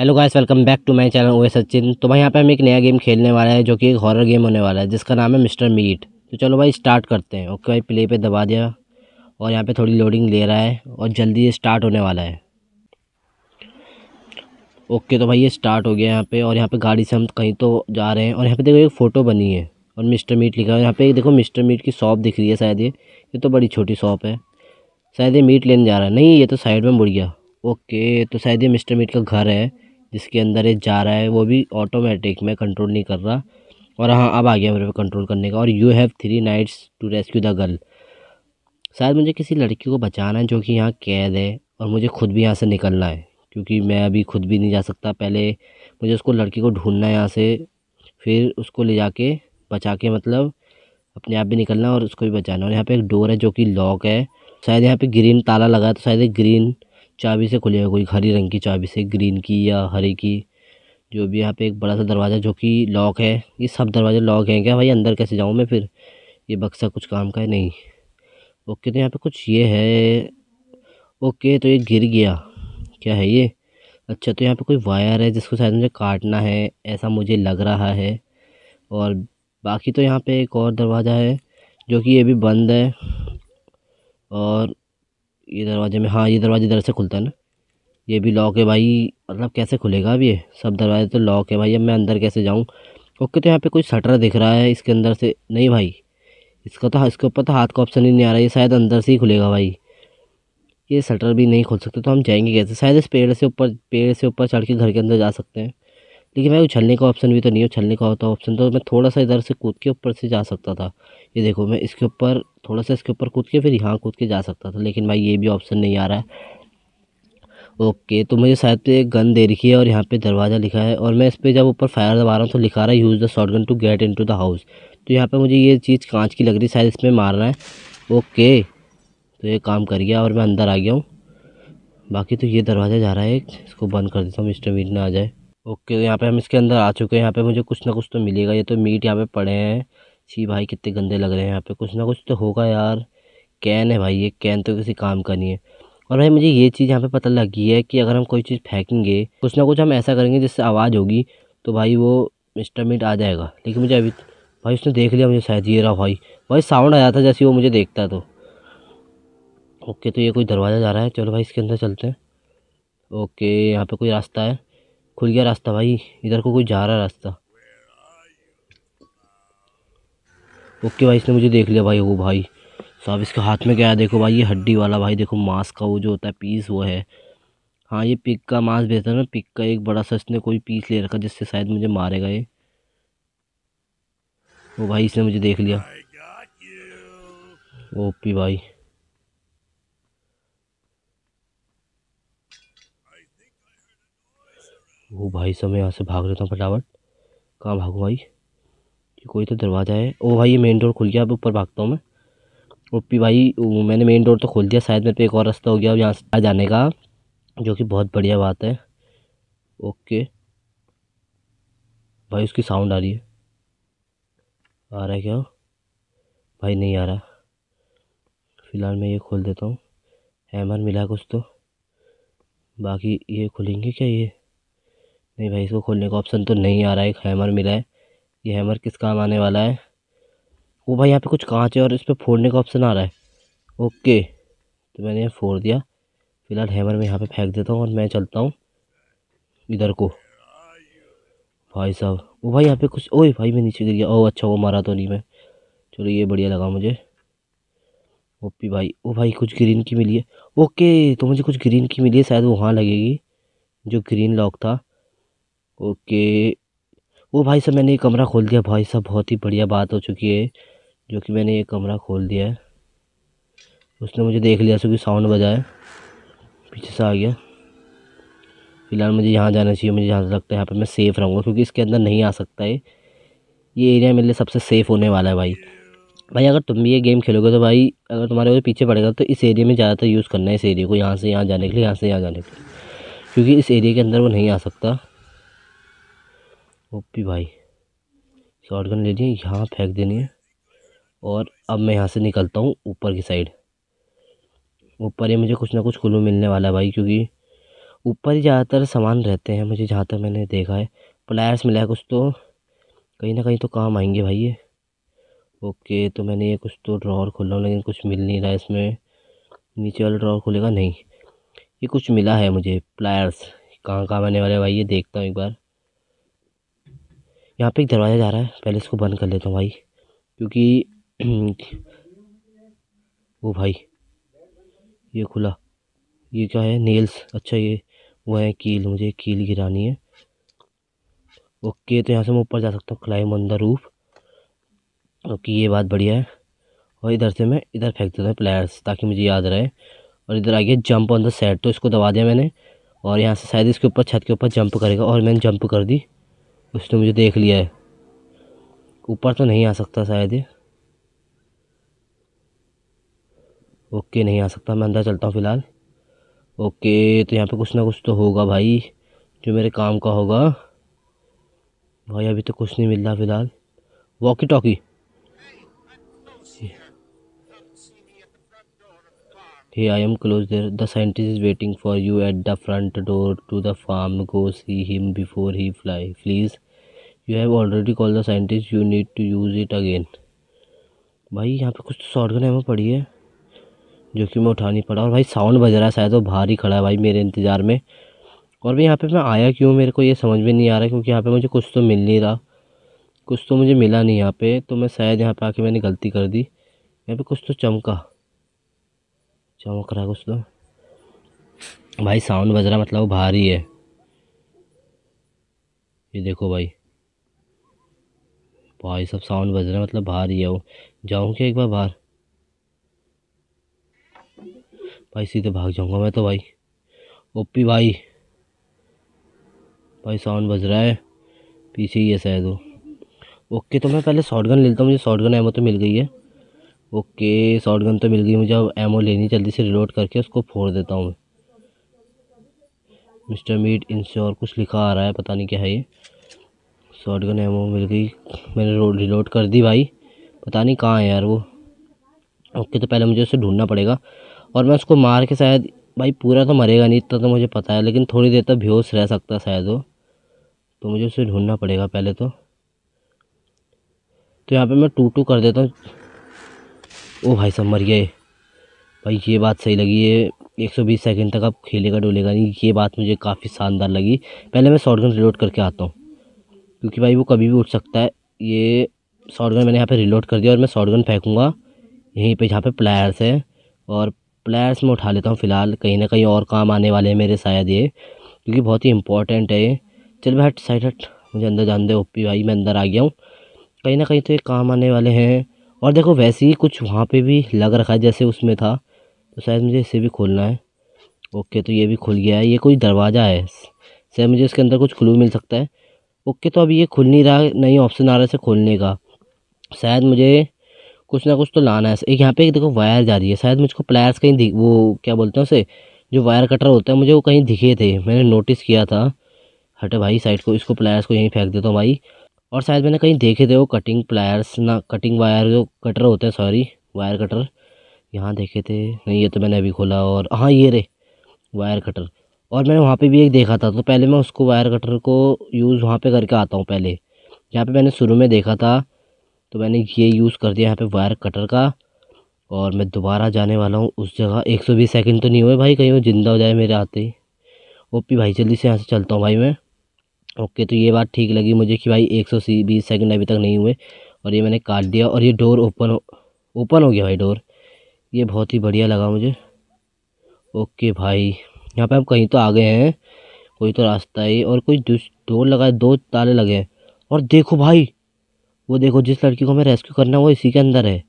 hello guys welcome back to my channel ओए सचिन तो भाई यहाँ पे हम एक नया गेम खेलने वाला है जो कि एक हॉरर गेम होने वाला है जिसका नाम है मिस्टर मीट तो चलो भाई स्टार्ट करते हैं ओके भाई प्ले पे दबा दिया और यहाँ पे थोड़ी लोडिंग ले रहा है और जल्दी ये स्टार्ट होने वाला है ओके तो भाई ये स्टार्ट हो गया यहाँ पर और यहाँ पर गाड़ी से हम कहीं तो जा रहे हैं और यहाँ पर देखो एक फ़ोटो बनी है और मिस्टर मीट लिखा है यहाँ पर देखो मिस्टर मीट की शॉप दिख रही है शायद ये ये तो बड़ी छोटी शॉप है शायद ये मीट लेने जा रहा है नहीं ये तो साइड में मुड़ गया ओके तो शायद ये मिस्टर मीट का घर है जिसके अंदर ये जा रहा है वो भी ऑटोमेटिक मैं कंट्रोल नहीं कर रहा और हाँ अब आ गया मेरे पे कंट्रोल करने का और you have three knights to rescue the girl शायद मुझे किसी लड़की को बचाना है जो कि यहाँ कैद है और मुझे खुद भी यहाँ से निकलना है क्योंकि मैं अभी खुद भी नहीं जा सकता पहले मुझे उसको लड़की को ढूंढना है यहाँ से फिर उसको ले जाके बचा के मतलब अपने आप भी निकलना और उसको भी बचाना और यहाँ पे एक डोर है जो कि लॉक है शायद यहाँ पे ग्रीन ताला लगा है तो शायद एक ग्रीन चाबी से खुली है कोई हरी रंग की चाबी से ग्रीन की या हरे की जो भी यहाँ पे एक बड़ा सा दरवाज़ा जो कि लॉक है ये सब दरवाजे लॉक हैं क्या भाई अंदर कैसे जाऊँ मैं फिर ये बक्सा कुछ काम का है नहीं ओके तो यहाँ पे कुछ ये है ओके तो ये गिर गया क्या है ये अच्छा तो यहाँ पे कोई वायर है जिसको शायद मुझे काटना है ऐसा मुझे लग रहा है और बाकी तो यहाँ पर एक और दरवाज़ा है जो कि ये भी बंद है और ये दरवाजे में हाँ ये दरवाजे इधर से खुलता है ना ये भी लॉक है भाई मतलब कैसे खुलेगा अब ये सब दरवाजे तो लॉक है भाई अब मैं अंदर कैसे जाऊँ ओके तो यहाँ पे कोई शटर दिख रहा है इसके अंदर से नहीं भाई इसका तो इसके ऊपर तो हाथ का ऑप्शन ही नहीं आ रहा ये शायद अंदर से ही खुलेगा भाई ये शटर भी नहीं खुल सकते तो हम जाएंगे कैसे शायद इस पेड़ से ऊपर पेड़ से ऊपर चढ़ के घर के अंदर जा सकते हैं लेकिन भाई उछलने का ऑप्शन भी तो नहीं उछलने का होता ऑप्शन तो मैं थोड़ा सा इधर से कूद के ऊपर से जा सकता था ये देखो मैं इसके ऊपर थोड़ा सा इसके ऊपर कूद के फिर यहाँ कूद के जा सकता था लेकिन भाई ये भी ऑप्शन नहीं आ रहा है ओके तो मुझे शायद पे गन दे रखी है और यहाँ पे दरवाज़ा लिखा है और मैं इस पर जब ऊपर फायर दबा रहा हूँ तो लिखा रहा है use the short gun to get into the house तो यहाँ पे मुझे ये चीज़ कांच की लग रही है शायद इसमें मारना है ओके तो ये काम कर गया और मैं अंदर आ गया हूँ बाकी तो ये दरवाज़ा जा रहा है इसको बंद कर देता हूँ मिस्टर मीट ना आ जाए ओके तो यहाँ पे हम इसके अंदर आ चुके हैं यहाँ पे मुझे कुछ ना कुछ तो मिलेगा ये तो मीट यहाँ पे पड़े हैं छी भाई कितने गंदे लग रहे हैं यहाँ पे कुछ ना कुछ तो होगा यार कैन है भाई ये कैन तो किसी काम का नहीं है और भाई मुझे ये चीज़ यहाँ पे पता लगी है कि अगर हम कोई चीज़ फेंकेंगे कुछ ना कुछ हम ऐसा करेंगे जिससे आवाज़ होगी तो भाई वो मिस्टर मीट आ जाएगा लेकिन मुझे अभी भाई उसने देख लिया मुझे शायद ये रहा भाई भाई साउंड आया था जैसे वो मुझे देखता तो ओके तो ये कोई दरवाज़ा जा रहा है चलो भाई इसके अंदर चलते हैं ओके यहाँ पर कोई रास्ता है खुल गया रास्ता भाई इधर को कोई जा रहा रास्ता ओके भाई इसने मुझे देख लिया भाई वो भाई साहब इसके हाथ में क्या है देखो भाई ये हड्डी वाला भाई देखो मांस का वो जो होता है पीस वो है हाँ ये पिक का मांस बेहतर है ना पिक का एक बड़ा सा इसने कोई पीस ले रखा जिससे शायद मुझे मारेगा ये वो भाई इसने मुझे देख लिया ओपी भाई वो भाई सब मैं यहाँ से भाग लेता हूँ फटाफट कहाँ भागूँ भाई कोई तो दरवाज़ा है ओ भाई ये मेन डोर खुल गया अब ऊपर भागता हूँ मैं ओपी भाई मैंने मेन डोर तो खोल दिया शायद मेरे पे एक और रास्ता हो गया अब यहाँ से आ जाने का जो कि बहुत बढ़िया बात है ओके भाई उसकी साउंड आ रही है आ रहा है क्या भाई नहीं आ रहा फ़िलहाल मैं ये खोल देता हूँ हैमर मिला कुछ तो बाकी ये खुलेंगे क्या ये नहीं भाई इसको खोलने का ऑप्शन तो नहीं आ रहा है एक हैमर मिला है ये हैमर किस काम आने वाला है वो भाई यहाँ पे कुछ कांच है और इस पर फोड़ने का ऑप्शन आ रहा है ओके तो मैंने फोड़ दिया फ़िलहाल हैमर में यहाँ पे फेंक देता हूँ और मैं चलता हूँ इधर को भाई साहब वो भाई यहाँ पे कुछ ओए भाई मैं नीचे गिर गया ओ अच्छा वो मारा तो नहीं मैं चलो ये बढ़िया लगा मुझे ओपी भाई ओ भाई कुछ ग्रीन की मिली है ओके तो मुझे कुछ ग्रीन की मिली है शायद वहाँ लगेगी जो ग्रीन लॉक था ओके वो भाई साहब मैंने ये कमरा खोल दिया भाई साहब बहुत ही बढ़िया बात हो चुकी है जो कि मैंने ये कमरा खोल दिया है उसने मुझे देख लिया कि साउंड बजाए पीछे से आ गया फ़िलहाल मुझे यहाँ जाना चाहिए मुझे जहाँ लगता है यहाँ पर मैं सेफ़ रहूँगा क्योंकि इसके अंदर नहीं आ सकता है ये एरिया मेरे लिए सबसे सेफ़ होने वाला है भाई भाई अगर तुम भी ये गेम खेलोगे तो भाई अगर तुम्हारे वो पीछे पड़ेगा तो इस एरिया में ज़्यादातर यूज़ करना है इस एरिया को यहाँ से यहाँ जाने के लिए यहाँ से यहाँ जाने के लिए क्योंकि इस एरिया के अंदर वो नहीं आ सकता ओपी भाई शॉर्ट गन ले लिए यहाँ फेंक देनी है और अब मैं यहाँ से निकलता हूँ ऊपर की साइड ऊपर ही मुझे कुछ ना कुछ कुल्लू मिलने वाला है भाई क्योंकि ऊपर ही ज़्यादातर सामान रहते हैं मुझे जहाँ तक मैंने देखा है प्लायर्स मिला है कुछ तो कहीं ना कहीं तो काम आएंगे भाई ये ओके तो मैंने ये कुछ तो ड्रॉर खोला हूँ लेकिन कुछ मिल नहीं रहा है इसमें नीचे वाला ड्रॉर खुलेगा नहीं ये कुछ मिला है मुझे प्लायर्स कहाँ कहाँ आने वाले भाई ये देखता हूँ एक बार यहाँ पे एक दरवाज़ा जा रहा है पहले इसको बंद कर लेता हूँ भाई क्योंकि वो भाई ये खुला ये क्या है नेल्स अच्छा ये वो है कील मुझे कील गिरानी है ओके तो यहाँ से मैं ऊपर जा सकता हूँ climb on the roof okay ये बात बढ़िया है और इधर से मैं इधर फेंक देता हूँ प्लेयर्स ताकि मुझे याद रहे और इधर आ गया जंप ऑन द सेट तो इसको दबा दिया मैंने और यहाँ से शायद इसके ऊपर छत के ऊपर जंप करेगा और मैंने जंप कर दी उसने मुझे देख लिया है ऊपर तो नहीं आ सकता शायद ये ओके नहीं आ सकता मैं अंदर चलता हूँ फ़िलहाल ओके तो यहाँ पे कुछ ना कुछ तो होगा भाई जो मेरे काम का होगा भाई अभी तो कुछ नहीं मिल रहा फ़िलहाल walkie talkie hey I am close there the scientist is waiting for you at the front door to the farm go see him before he fly please you have already call the scientist you need to use it again भाई यहाँ पे कुछ shotgun ammo तो पड़ी है जो कि मैं उठानी पड़ा और भाई साउंड बज रहा है शायद वो बाहर ही खड़ा है भाई मेरे इंतज़ार में और भी यहाँ पे मैं आया क्यों मेरे को ये समझ में नहीं आ रहा क्योंकि यहाँ पे मुझे कुछ तो मिल नहीं रहा कुछ तो मुझे मिला नहीं यहाँ पे तो मैं शायद यहाँ पे आके मैंने गलती कर दी यहाँ पे कुछ तो चमका चमक रहा कुछ तो भाई साउंड बज रहा मतलब वो बाहर ही है ये देखो भाई भाई सब साउंड बज रहा है मतलब बाहर ही आओ जाऊँ क्या एक बार बाहर भाई सीधे भाग जाऊँगा मैं तो भाई ओपी भाई भाई साउंड बज रहा है पीछे ही है शायद वो ओके तो मैं पहले शॉर्ट गन लेता हूँ मुझे गन एमओ तो मिल गई है ओके गन तो मिल गई मुझे अब एमओ लेनी जल्दी से रिलोड करके उसको फोड़ देता हूँ मिस्टर मीट इंश्योर कुछ लिखा आ रहा है पता नहीं क्या है ये गन एमओ मिल गई मैंने रिलोड कर दी भाई पता नहीं कहाँ है यार वो ओके तो पहले मुझे उसे ढूंढना पड़ेगा और मैं उसको मार के शायद भाई पूरा तो मरेगा नहीं इतना तो मुझे पता है लेकिन थोड़ी देर तक बेहोश रह सकता है शायद वो तो मुझे उसे ढूंढना पड़ेगा पहले तो तो यहाँ पे मैं टू टू कर देता हूँ ओ भाई साहब मर गए भाई ये बात सही लगी ये 120 सेकंड तक आप खेलेगा डोलेगा नहीं ये बात मुझे काफ़ी शानदार लगी पहले मैं शॉटगन रिलोड करके आता हूँ क्योंकि भाई वो कभी भी उठ सकता है ये शॉटगन मैंने यहाँ पे रिलोड कर दिया और मैं शॉटगन फेंकूँगा यहीं पे जहाँ पे प्लेयर्स है और प्लेयर्स में उठा लेता हूँ फ़िलहाल कहीं ना कहीं और काम आने वाले हैं मेरे शायद ये क्योंकि बहुत ही इंपॉर्टेंट है ये चल भाई हट साइड हट मुझे अंदर जान दे ओपी भाई मैं अंदर आ गया हूँ कहीं ना कहीं तो ये काम आने वाले हैं और देखो वैसे ही कुछ वहाँ पर भी लग रखा है जैसे उसमें था तो शायद मुझे इसे भी खोलना है ओके तो ये भी खुल गया है ये कोई दरवाज़ा है शायद मुझे इसके अंदर कुछ क्लू मिल सकता है ओके तो अभी ये खुल नहीं रहा नहीं ऑप्शन आ रहा है खोलने का शायद मुझे कुछ ना कुछ तो लाना है एक यहाँ पे एक देखो वायर जा रही है शायद मुझको प्लायर्स कहीं दिख वो क्या बोलते हैं उसे जो वायर कटर होता है मुझे वो कहीं दिखे थे मैंने नोटिस किया था हटे भाई साइड को इसको प्लायर्स को यहीं फेंक देता हूँ भाई और शायद मैंने कहीं देखे थे वो कटिंग प्लायर्स ना कटिंग वायर जो कटर होते हैं सॉरी वायर कटर यहाँ देखे थे नहीं ये तो मैंने अभी खोला और हाँ ये रे वायर कटर और मैंने वहाँ पे भी एक देखा था तो पहले मैं उसको वायर कटर को यूज़ वहाँ पे करके आता हूँ पहले यहाँ पे मैंने शुरू में देखा था तो मैंने ये यूज़ कर दिया यहाँ पे वायर कटर का और मैं दोबारा जाने वाला हूँ उस जगह एक सौ बीस सेकेंड तो नहीं हुए भाई कहीं वो ज़िंदा हो जाए मेरे आते ही ओपी भाई जल्दी से यहाँ से चलता हूँ भाई मैं ओके तो ये बात ठीक लगी मुझे कि भाई एक सौ बीस सेकेंड अभी तक नहीं हुए और ये मैंने काट दिया और ये डोर ओपन ओपन हो गया भाई डोर ये बहुत ही बढ़िया लगा मुझे ओके भाई यहाँ पे आप कहीं तो आ गए हैं कोई तो रास्ता ही और कोई दो लगा दो ताले लगे हैं और देखो भाई वो देखो जिस लड़की को हमें रेस्क्यू करना है वो इसी के अंदर है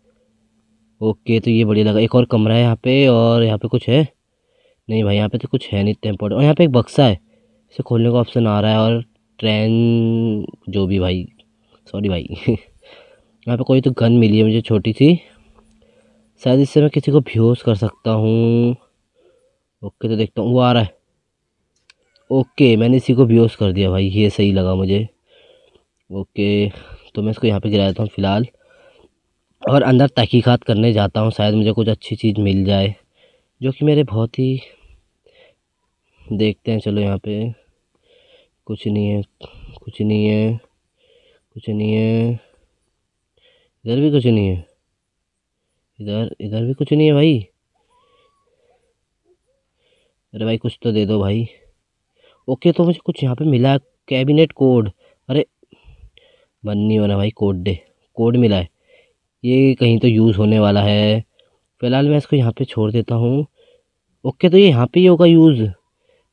ओके तो ये बढ़िया लगा एक और कमरा है यहाँ पे और यहाँ पे कुछ है नहीं भाई यहाँ पे तो कुछ है नहीं इतने और यहाँ पे एक बक्सा है इसे खोलने का ऑप्शन आ रहा है और ट्रेन जो भी भाई सॉरी भाई यहाँ पे कोई तो गन मिली है मुझे छोटी सी शायद इससे मैं किसी को भ्यूज कर सकता हूँ ओके तो देखता हूँ वो आ रहा है ओके मैंने इसी को व्यूज कर दिया भाई ये सही लगा मुझे ओके तो मैं इसको यहाँ पे गिरा देता हूँ फ़िलहाल और अंदर तहकीक़ात करने जाता हूँ शायद मुझे कुछ अच्छी चीज़ मिल जाए जो कि मेरे बहुत ही देखते हैं चलो यहाँ पे कुछ नहीं है कुछ नहीं है कुछ नहीं है इधर भी कुछ नहीं है इधर इधर भी कुछ नहीं है भाई अरे भाई कुछ तो दे दो भाई ओके तो मुझे कुछ यहाँ पे मिला कैबिनेट कोड अरे बन नहीं होना भाई कोड दे कोड मिला है ये कहीं तो यूज़ होने वाला है फ़िलहाल मैं इसको यहाँ पे छोड़ देता हूँ ओके तो ये यहाँ पे ही होगा यूज़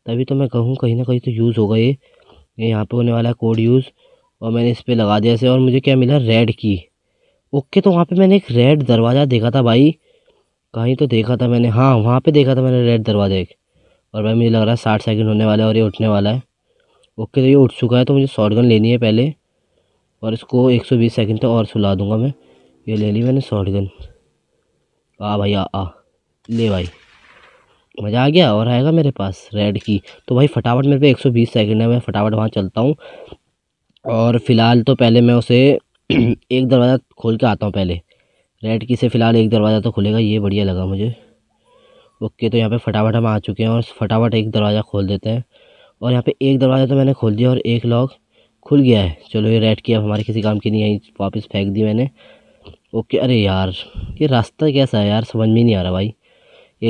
तभी तो मैं कहूँ कहीं ना कहीं तो यूज़ होगा ये ये यहाँ पे होने वाला है कोड यूज़ और मैंने इस पर लगा दिया से और मुझे क्या मिला रेड की ओके तो वहाँ पर मैंने एक रेड दरवाज़ा देखा था भाई कहीं तो देखा था मैंने हाँ वहाँ पे देखा था मैंने रेड दरवाज़ा एक और भाई मुझे लग रहा है साठ सेकंड होने वाला है और ये उठने वाला है ओके तो ये उठ चुका है तो मुझे शॉर्ट गन लेनी है पहले और इसको एक सौ बीस सेकेंड तक तो और सुला दूँगा मैं ये ले ली मैंने शॉर्ट गन आ भाई आ, आ ले भाई मज़ा आ गया और आएगा मेरे पास रेड की तो भाई फटाफट मेरे पे 120 सेकंड है मैं फटाफट वहाँ चलता हूँ और फ़िलहाल तो पहले मैं उसे एक दरवाज़ा खोल के आता हूँ पहले रेड की से फ़िलहाल एक दरवाज़ा तो खुलेगा ये बढ़िया लगा मुझे ओके तो यहाँ पे फटाफट हम आ चुके हैं और फटाफट एक दरवाज़ा खोल देते हैं और यहाँ पे एक दरवाज़ा तो मैंने खोल दिया और एक लॉक खुल गया है चलो ये रेड की अब हमारे किसी काम की नहीं आई वापस फेंक दी मैंने ओके अरे यार ये रास्ता कैसा है यार समझ में नहीं आ रहा भाई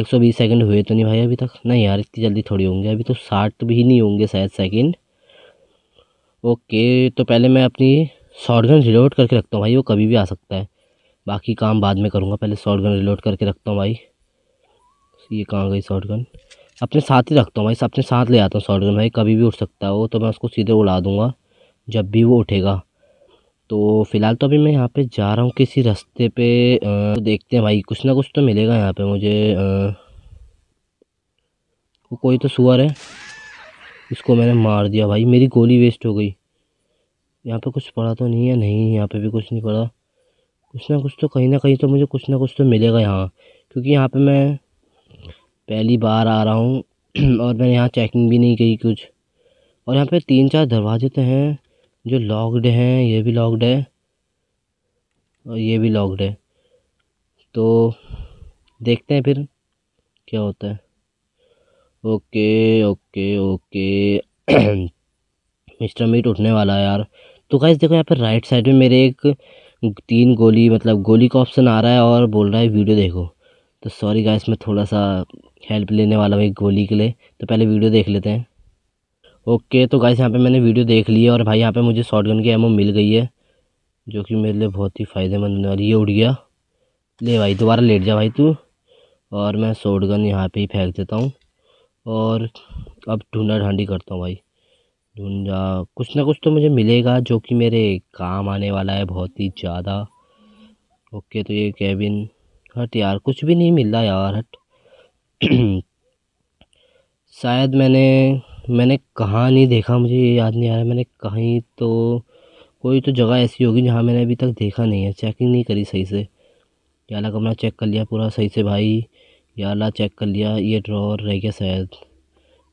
एक सौ बीस सेकेंड हुए तो नहीं भाई अभी तक नहीं यार इतनी जल्दी थोड़ी होंगे अभी तो साठ तो भी नहीं होंगे शायद सेकेंड ओके तो पहले मैं अपनी शॉर्ट गन रिलोड करके रखता हूँ भाई वो कभी भी आ सकता है बाकी काम बाद में करूँगा पहले शॉर्ट गन रिलोड करके रखता हूँ भाई ये कहाँ गई शॉर्ट गन अपने साथ ही रखता हूँ भाई अपने साथ ले आता हूँ शॉर्ट गन भाई कभी भी उठ सकता है वो तो मैं उसको सीधे उड़ा दूँगा जब भी वो उठेगा तो फ़िलहाल तो अभी मैं यहाँ पे जा रहा हूँ किसी रास्ते पे तो देखते हैं भाई कुछ ना कुछ तो मिलेगा यहाँ पे मुझे वो कोई तो सुअर है इसको मैंने मार दिया भाई मेरी गोली वेस्ट हो गई यहाँ पे कुछ पड़ा तो नहीं है नहीं यहाँ पे भी कुछ नहीं पड़ा कुछ ना कुछ तो कहीं ना कहीं तो मुझे कुछ ना कुछ तो मिलेगा यहाँ क्योंकि यहाँ पर मैं पहली बार आ रहा हूँ और मैंने यहाँ चेकिंग भी नहीं की कुछ और यहाँ पे तीन चार दरवाजे तो हैं जो लॉकड हैं ये भी लॉकड है और ये भी लॉकड है तो देखते हैं फिर क्या होता है okay okay okay mister Meat उठने वाला है यार तो कैसे देखो यहाँ पर राइट साइड में मेरे एक तीन गोली मतलब गोली का ऑप्शन आ रहा है और बोल रहा है वीडियो देखो तो सॉरी गाइस मैं थोड़ा सा हेल्प लेने वाला हूँ एक गोली के लिए तो पहले वीडियो देख लेते हैं ओके तो गाइस यहाँ पे मैंने वीडियो देख ली है और भाई यहाँ पे मुझे गन की एमओ मिल गई है जो कि मेरे लिए बहुत ही फ़ायदेमंद होने वाली है उड़ गया ले भाई दोबारा लेट जा भाई तू और मैं शॉर्ट गन यहाँ पर ही फेंक देता हूँ और अब ढूंढा ढांडी करता हूँ भाई ढूंढा कुछ ना कुछ तो मुझे मिलेगा जो कि मेरे काम आने वाला है बहुत ही ज़्यादा ओके तो ये कैबिन हट यार कुछ भी नहीं मिल रहा यार हट शायद मैंने मैंने कहाँ नहीं देखा मुझे ये याद नहीं आ रहा मैंने कहीं तो कोई तो जगह ऐसी होगी जहाँ मैंने अभी तक देखा नहीं है चेकिंग नहीं करी सही से याला कमरा चेक कर लिया पूरा सही से भाई याला चेक कर लिया ये ड्रॉर रह गया शायद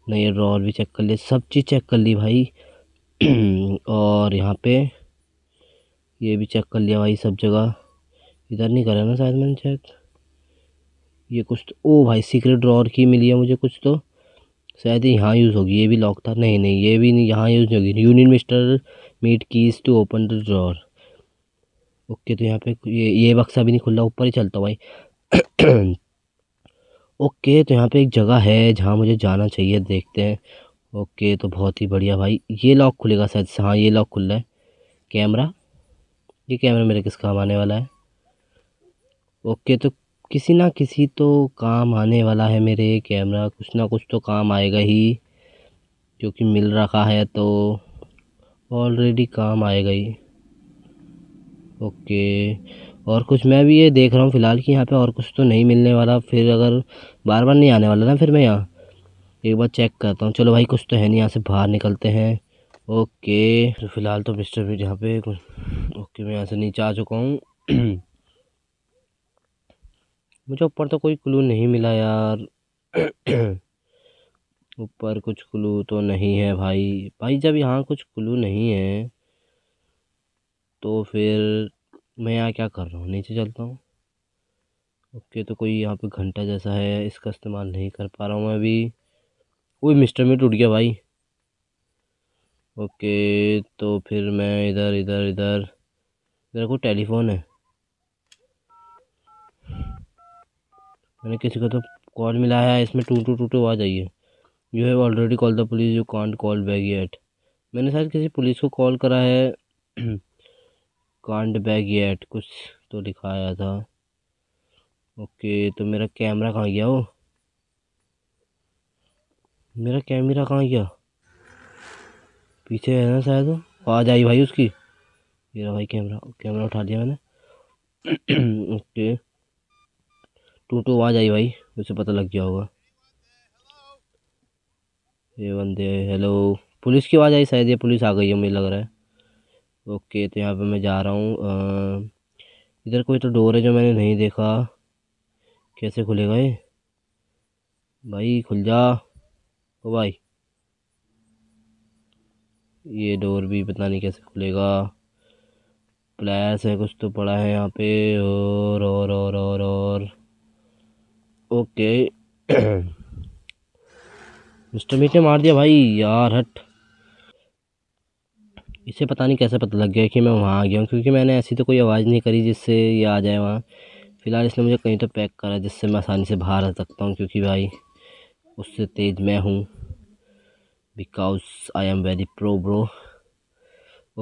नहीं ये ड्रॉर भी चेक कर लिया सब चीज़ चेक कर ली भाई और यहाँ पे ये भी चेक कर लिया भाई सब जगह इधर नहीं करा ना शायद मैंने शायद ये कुछ तो ओ भाई सीक्रेट ड्रॉर की मिली है मुझे कुछ तो शायद यहाँ यूज़ होगी ये भी लॉक था नहीं नहीं ये भी नहीं यहाँ यूज़ नहीं होगी union mister Meat keys to open the drawer okay तो यहाँ पे ये ये बक्सा भी नहीं खुला ऊपर ही चलता भाई ओके तो यहाँ पे एक जगह है जहाँ मुझे जाना चाहिए देखते हैं ओके तो बहुत ही बढ़िया भाई ये लॉक खुलेगा शायद हाँ ये लॉक खुल रहा है कैमरा ये कैमरा मेरे किस काम आने वाला है ओके तो किसी ना किसी तो काम आने वाला है मेरे कैमरा कुछ ना कुछ तो काम आएगा ही क्योंकि मिल रखा है तो ऑलरेडी काम आएगा ही ओके और कुछ मैं भी ये देख रहा हूँ फ़िलहाल कि यहाँ पे और कुछ तो नहीं मिलने वाला फिर अगर बार बार नहीं आने वाला ना फिर मैं यहाँ एक बार चेक करता हूँ चलो भाई कुछ तो है नहीं यहाँ से बाहर निकलते हैं ओके तो फ़िलहाल तो मिस्टर भी यहाँ पे ओके मैं यहाँ से नीचे आ चुका हूँ मुझे ऊपर तो कोई क्लू नहीं मिला यार ऊपर कुछ क्लू तो नहीं है भाई भाई जब यहाँ कुछ क्लू नहीं है तो फिर मैं यहाँ क्या कर रहा हूँ नीचे चलता हूँ ओके तो कोई यहाँ पे घंटा जैसा है इसका इस्तेमाल नहीं कर पा रहा हूँ मैं अभी वही मिस्टर में टूट गया भाई ओके तो फिर मैं इधर इधर इधर मेरे को टेलीफोन है मैंने किसी को तो कॉल मिलाया है इसमें टू टू टू टू आ जाइए you have already call the police you can't call back yet मैंने शायद किसी पुलिस को कॉल करा है कॉन्ट बैग येट कुछ तो लिखाया था ओके तो मेरा कैमरा कहाँ गया वो मेरा कैमरा कहाँ गया पीछे है ना शायद आ जाइए भाई उसकी मेरा भाई कैमरा कैमरा उठा लिया मैंने ओके तू तो आवाज़ आई भाई उसे पता लग गया होगा ये बंदे हेलो पुलिस की आवाज़ आई शायद ये पुलिस आ गई है मुझे लग रहा है ओके तो यहाँ पे मैं जा रहा हूँ इधर कोई तो डोर है जो मैंने नहीं देखा कैसे खुलेगा ये भाई खुल जा ओ भाई ये डोर भी पता नहीं कैसे खुलेगा प्लेस है कुछ तो पड़ा है यहाँ पे और और और और और ओके मिस्टर मीट ने मार दिया भाई यार हट इसे पता नहीं कैसे पता लग गया कि मैं वहाँ आ गया हूँ क्योंकि मैंने ऐसी तो कोई आवाज़ नहीं करी जिससे ये आ जाए वहाँ फ़िलहाल इसने मुझे कहीं तो पैक करा जिससे मैं आसानी से बाहर आ सकता हूँ क्योंकि भाई उससे तेज़ मैं हूँ because I am very pro bro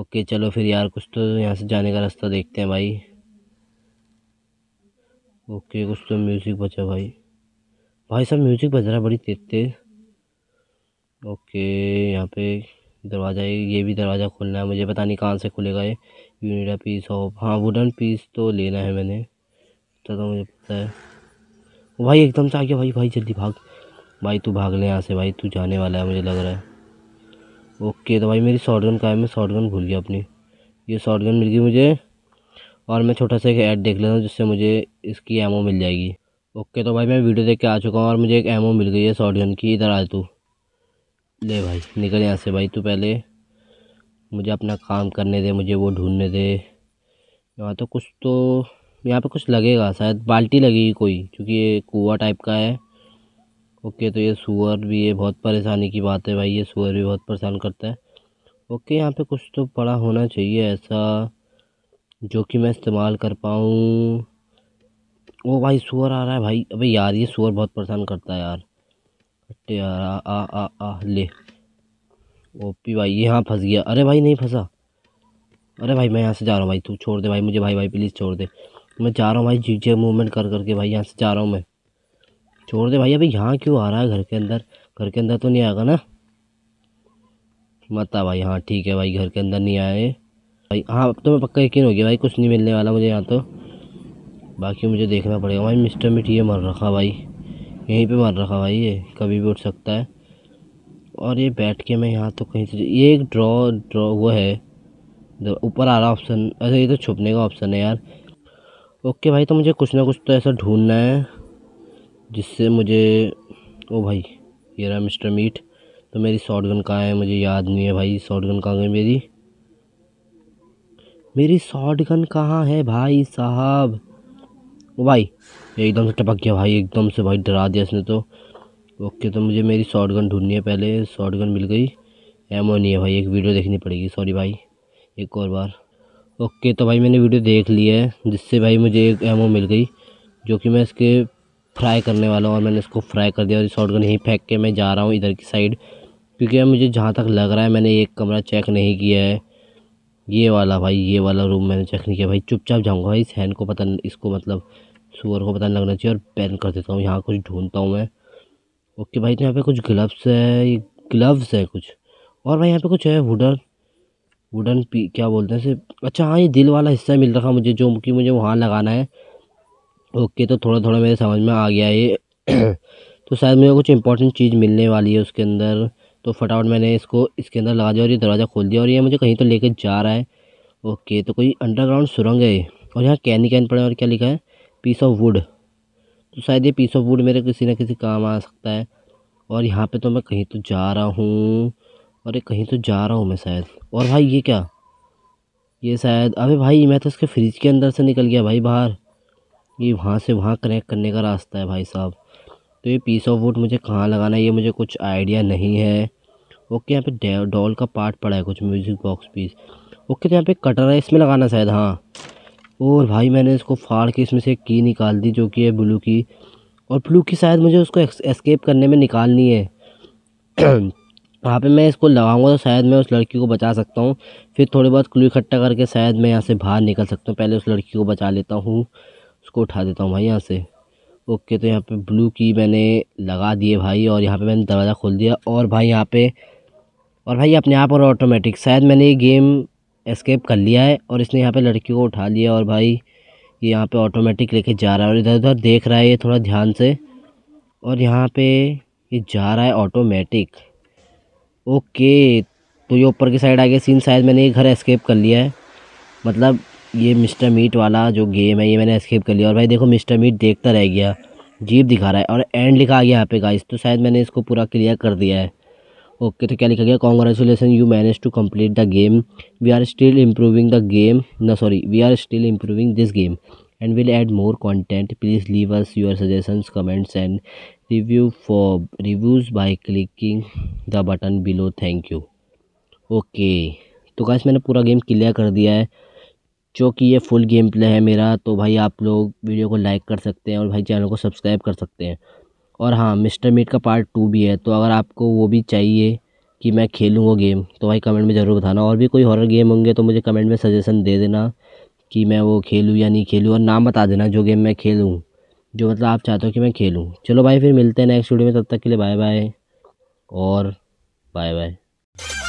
okay चलो फिर यार कुछ तो यहाँ से जाने का रास्ता देखते हैं भाई ओके कुछ तो म्यूज़िक बचा भाई भाई साहब म्यूजिक बज रहा है बड़ी तेज तेज ओके यहाँ पे दरवाज़ा है ये भी दरवाज़ा खोलना है मुझे पता नहीं कहाँ से खुलेगा ये यूनिटा पीस हो हाँ वुडन पीस तो लेना है मैंने तो, तो मुझे पता है भाई एकदम से आ गया भाई भाई जल्दी भाग भाई तू भाग ले यहाँ से भाई तू जाने वाला है मुझे लग रहा है ओके तो भाई मेरी शॉर्ट गन का है मैं गन भूल गया अपनी ये गन मिल गई मुझे और मैं छोटा सा एक ऐड देख लेता हूँ जिससे मुझे इसकी एमओ मिल जाएगी ओके तो भाई मैं वीडियो देख के आ चुका हूँ और मुझे एक एमओ मिल गई है सॉडियन गन की इधर आ तू ले भाई निकल यहाँ से भाई तू पहले मुझे अपना काम करने दे मुझे वो ढूंढने दे यहाँ तो कुछ तो यहाँ पे कुछ लगेगा शायद बाल्टी लगेगी कोई क्योंकि ये कुआ टाइप का है ओके तो ये सुअर भी ये बहुत परेशानी की बात है भाई ये सुअर भी बहुत परेशान करता है ओके यहाँ पे कुछ तो पड़ा होना चाहिए ऐसा जो कि मैं इस्तेमाल कर पाऊँ ओ भाई सुअर आ रहा है भाई अबे यार ये सुअर बहुत परेशान करता है यार अट्टे यार आ आ आ, आ ले ओपी भाई ये यहाँ फंस गया अरे भाई नहीं फंसा अरे भाई मैं यहाँ से जा रहा हूँ भाई तू छोड़ दे भाई मुझे भाई भाई प्लीज़ छोड़ दे मैं जा रहा हूँ भाई जीजे मूवमेंट कर करके भाई यहाँ से जा रहा हूँ मैं छोड़ दे भाई अभी यहाँ क्यों आ रहा है घर के अंदर घर के अंदर तो नहीं आएगा ना मत आ भाई हाँ ठीक है भाई घर के अंदर नहीं आए भाई हाँ अब तो मैं पक्का यकीन हो गया भाई कुछ नहीं मिलने वाला मुझे यहाँ तो बाकी मुझे देखना पड़ेगा भाई मिस्टर मिट ये मर रखा भाई यहीं पे मर रखा भाई ये कभी भी उठ सकता है और ये बैठ के मैं यहाँ तो कहीं से ये एक ड्रॉ ड्रॉ वो है ऊपर आ रहा ऑप्शन अच्छा ये तो छुपने का ऑप्शन है यार ओके भाई तो मुझे कुछ ना कुछ तो ऐसा ढूंढना है जिससे मुझे ओ भाई ये रहा मिस्टर मीट तो मेरी शॉर्ट गन कहाँ है मुझे याद नहीं है भाई शॉर्ट गन कहाँ गई मेरी मेरी शॉर्ट गन कहाँ है भाई साहब ओ भाई एकदम से टपक गया भाई एकदम से भाई डरा दिया इसने तो ओके तो मुझे मेरी शॉर्ट गन ढूंढनी है पहले शॉर्ट गन मिल गई एमओ नहीं है भाई एक वीडियो देखनी पड़ेगी सॉरी भाई एक और बार ओके तो भाई मैंने वीडियो देख ली है जिससे भाई मुझे एक एमओ मिल गई जो कि मैं इसके फ्राई करने वाला हूँ और मैंने इसको फ्राई कर दिया और शॉर्ट गन यहीं फेंक के मैं जा रहा हूँ इधर की साइड क्योंकि मुझे जहाँ तक लग रहा है मैंने एक कमरा चेक नहीं किया है ये वाला भाई ये वाला रूम मैंने चेक नहीं किया भाई चुपचाप जाऊँगा भाई इस हैंड को पता इसको मतलब सुअर को पता नहीं लगना चाहिए और पैन कर देता हूँ यहाँ कुछ ढूंढता हूँ मैं ओके भाई तो यहाँ पे कुछ ग्लव्स है ग्लव्स है कुछ और भाई यहाँ पे कुछ है वुडन वुडन पी क्या बोलते हैं सिर्फ अच्छा हाँ ये दिल वाला हिस्सा मिल रखा मुझे जो कि मुझे वहाँ लगाना है ओके तो थोड़ा थोड़ा मेरे समझ में आ गया ये तो शायद मुझे कुछ इंपॉर्टेंट चीज़ मिलने वाली है उसके अंदर तो फटाफट मैंने इसको इसके अंदर लगा दिया और ये दरवाज़ा खोल दिया और ये मुझे कहीं तो लेके जा रहा है ओके तो कोई अंडरग्राउंड सुरंग है और यहाँ कैन कैन पड़े और क्या लिखा है पीस ऑफ वुड तो शायद ये पीस ऑफ वुड मेरे किसी ना किसी काम आ सकता है और यहाँ पे तो मैं कहीं तो जा रहा हूँ अरे कहीं तो जा रहा हूँ मैं शायद और भाई ये क्या ये शायद अबे भाई मैं तो इसके फ्रिज के अंदर से निकल गया भाई बाहर ये वहाँ से वहाँ कनेक्ट करने का रास्ता है भाई साहब तो ये पीस ऑफ वुड मुझे कहाँ लगाना है ये मुझे कुछ आइडिया नहीं है ओके यहाँ पे डॉल का पार्ट पड़ा है कुछ म्यूज़िक बॉक्स पीस ओके तो यहाँ पे कटर है इसमें लगाना शायद हाँ और भाई मैंने इसको फाड़ के इसमें से की निकाल दी जो कि है ब्लू की और ब्लू की शायद मुझे उसको एस्केप करने में निकालनी है वहाँ पे मैं इसको लगाऊंगा तो शायद मैं उस लड़की को बचा सकता हूँ फिर थोड़े बहुत क्लू इकट्ठा करके शायद मैं यहाँ से बाहर निकल सकता हूँ पहले उस लड़की को बचा लेता हूँ उसको उठा देता हूँ भाई यहाँ से ओके तो यहाँ पे ब्लू की मैंने लगा दिए भाई और यहाँ पे मैंने दरवाज़ा खोल दिया और भाई यहाँ पे और भाई अपने आप और ऑटोमेटिक शायद मैंने ये गेम एस्केप कर लिया है और इसने यहाँ पे लड़की को उठा लिया और भाई ये यहाँ पे ऑटोमेटिक लेके जा रहा है और इधर उधर देख रहा है ये थोड़ा ध्यान से और यहाँ पे ये जा रहा है ऑटोमेटिक ओके तो ये ऊपर की साइड आ गया सीन शायद मैंने ये घर एस्केप कर लिया है मतलब ये मिस्टर मीट वाला जो गेम है ये मैंने एस्केप कर लिया और भाई देखो मिस्टर मीट देखता रह गया जीप दिखा रहा है और एंड लिखा आ गया यहाँ पे गाइस तो शायद मैंने इसको पूरा क्लियर कर दिया है ओके तो क्या लिखा गया congratulation you manage to complete the game we are still improving the game ना sorry we are still improving this game and will add more content please leave us your suggestion comments and review for reviews by clicking the button below thank you okay तो guys मैंने पूरा game clear कर दिया है जो कि ये full game play है मेरा तो भाई आप लोग वीडियो को लाइक कर सकते हैं और भाई चैनल को सब्सक्राइब कर सकते हैं और हाँ मिस्टर मीट का पार्ट टू भी है तो अगर आपको वो भी चाहिए कि मैं खेलूँ वो गेम तो भाई कमेंट में ज़रूर बताना और भी कोई हॉरर गेम होंगे तो मुझे कमेंट में सजेशन दे देना कि मैं वो खेलूँ या नहीं खेलूँ और नाम बता देना जो गेम मैं खेलूँ जो मतलब आप चाहते हो कि मैं खेलूँ चलो भाई फिर मिलते हैं नेक्स्ट वीडियो में तब तक के लिए बाय बाय और बाय बाय